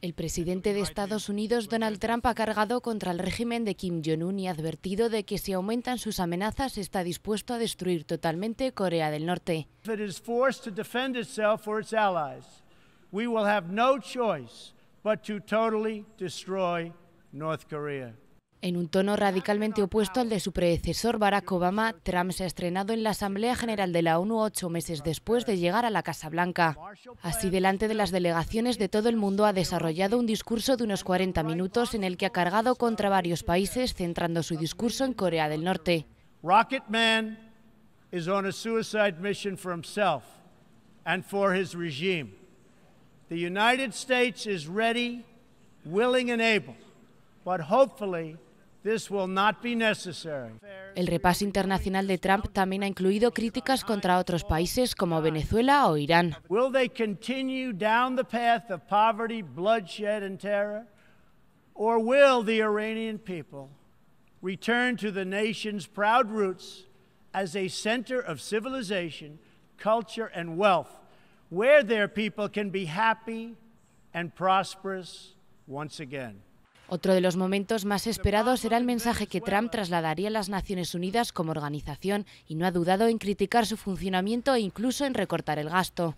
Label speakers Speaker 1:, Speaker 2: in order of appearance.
Speaker 1: El presidente de Estados Unidos, Donald Trump, ha cargado contra el régimen de Kim Jong-un y ha advertido de que si aumentan sus amenazas está dispuesto a destruir totalmente Corea del Norte.
Speaker 2: totally destroy North Korea.
Speaker 1: En un tono radicalmente opuesto al de su predecesor Barack Obama, Trump se ha estrenado en la Asamblea General de la ONU ocho meses después de llegar a la Casa Blanca. Así, delante de las delegaciones de todo el mundo, ha desarrollado un discurso de unos 40 minutos en el que ha cargado contra varios países, centrando su discurso en Corea del Norte.
Speaker 2: is on a suicide mission for himself and for his regime. The United States is ready, willing and able, but hopefully
Speaker 1: El repaso internacional de Trump también ha incluido críticas contra otros países como Venezuela o Irán.
Speaker 2: Or will the Iranian people return to the nation's proud roots as a center of civilization, culture, and wealth, where their people can be happy and prosperous once
Speaker 1: again? Otro de los momentos más esperados será el mensaje que Trump trasladaría a las Naciones Unidas como organización y no ha dudado en criticar su funcionamiento e incluso en recortar el gasto.